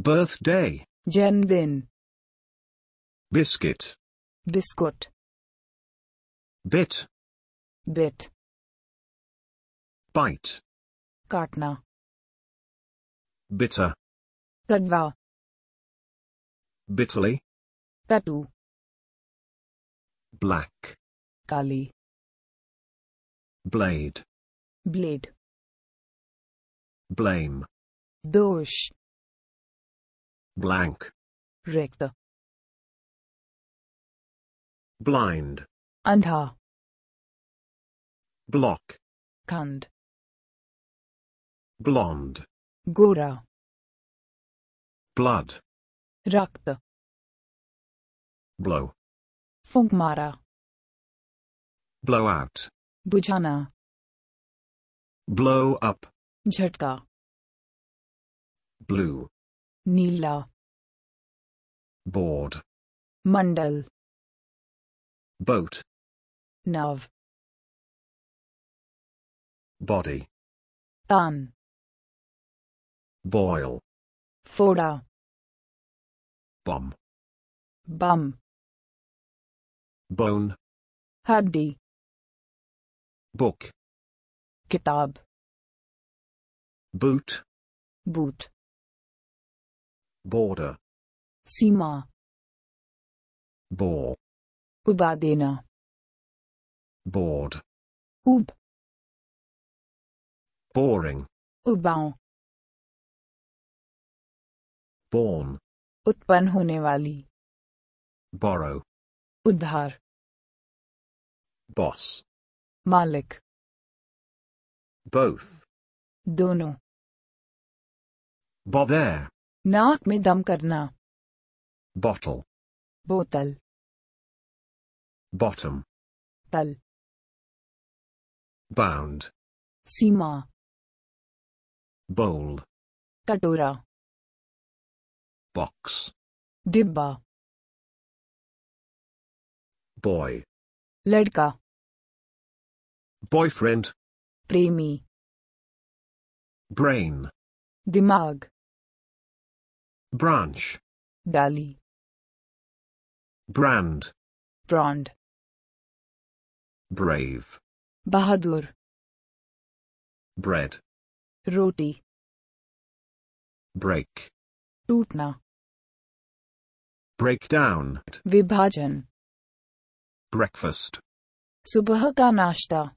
Birthday. Jandin. Biscuit. Biscuit. Bit. Bit. Bite. Kartna. Bitter. Kadwa. Bitterly. Katu. Black. Kali. Blade. Blade. Blame. Dosh blank. Rechter. Blind. Andha. Block. Kand. Blonde. Gora. Blood. Rakta. Blow. Funkmara. out. Bujana. Blow up. Jhatka. Blue. Nila. Board. Mandal. Boat. Nav. Body. Tan. Boil. Foda. Bomb. Bum. Bone. Haddi. Book. Kitab. Boot. Boot border, Sima, bore, Ubadena, bored, Ub, boring, Uban, born, Utpan होने borrow, Udhar boss, Malik. both, Dono. bother, नाक में दम करना bottle बोतल bottom तल bound सीमा बोल कटोरा box डिब्बा बॉय लड़का बॉयफ्रेंड प्रेमी ब्रेन दिमाग branch, dali, brand, brand, brave, bahadur, bread, roti, break, tootna, Breakdown, vibhajan, breakfast, subah ka nashta,